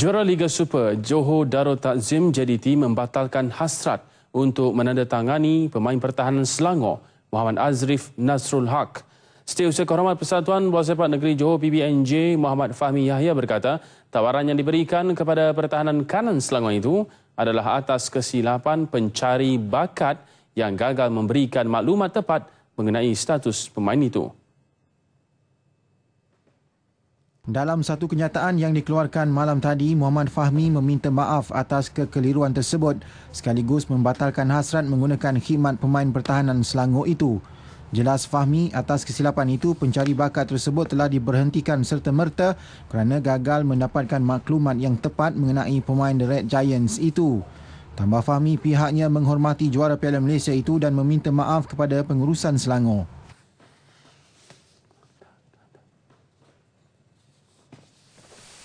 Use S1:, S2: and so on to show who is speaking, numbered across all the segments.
S1: Juara Liga Super Johor Darul Takzim JDT membatalkan hasrat untuk menandatangani pemain pertahanan Selangor Muhammad Azrif Nasrul Haq. Setiausaha Kehormat Persatuan Bola Sepak Negeri Johor PBNJ Muhammad Fahmi Yahya berkata tawaran yang diberikan kepada pertahanan kanan Selangor itu adalah atas kesilapan pencari bakat yang gagal memberikan maklumat tepat mengenai status pemain itu.
S2: Dalam satu kenyataan yang dikeluarkan malam tadi, Muhammad Fahmi meminta maaf atas kekeliruan tersebut sekaligus membatalkan hasrat menggunakan khidmat pemain pertahanan Selangor itu. Jelas Fahmi, atas kesilapan itu, pencari bakat tersebut telah diberhentikan serta merta kerana gagal mendapatkan maklumat yang tepat mengenai pemain The Red Giants itu. Tambah Fahmi, pihaknya menghormati juara Piala Malaysia itu dan meminta maaf kepada pengurusan Selangor.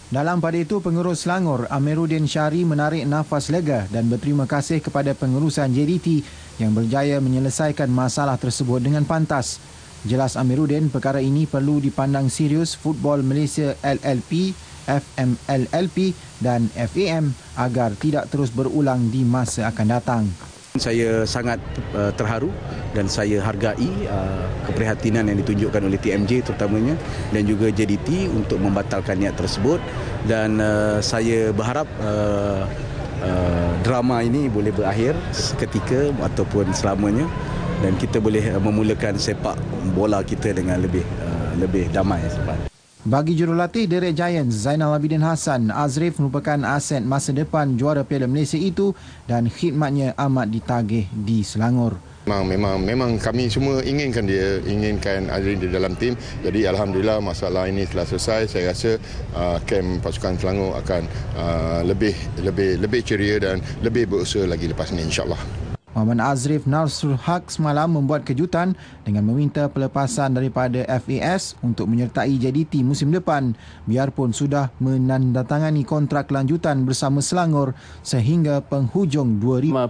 S2: Dalam pada itu, pengurus Selangor Amiruddin Syari menarik nafas lega dan berterima kasih kepada pengurusan JDT yang berjaya menyelesaikan masalah tersebut dengan pantas. Jelas Amiruddin, perkara ini perlu dipandang serius Football Malaysia LLP, FMLLP dan FAM agar tidak terus berulang di masa akan datang.
S3: Saya sangat uh, terharu dan saya hargai uh, keprihatinan yang ditunjukkan oleh TMJ terutamanya dan juga JDT untuk membatalkan niat tersebut dan uh, saya berharap uh, uh, drama ini boleh berakhir seketika ataupun selamanya dan kita boleh memulakan sepak bola kita dengan lebih uh, lebih damai sebenarnya.
S2: Bagi jurulatih Derek Giants, Zainal Abidin Hassan, Azrif merupakan aset masa depan juara Piala Malaysia itu dan khidmatnya amat ditagih di Selangor.
S4: Memang, memang memang kami semua inginkan dia, inginkan Azrin di dalam tim. Jadi Alhamdulillah masalah ini telah selesai. Saya rasa uh, kem uh, pasukan Selangor akan uh, lebih lebih lebih ceria dan lebih berusaha lagi lepas ini insyaAllah.
S2: Muhammad Azrif Nasrul Haq semalam membuat kejutan dengan meminta pelepasan daripada FAS untuk menyertai JDT musim depan biarpun sudah menandatangani kontrak lanjutan bersama Selangor sehingga penghujung 2000.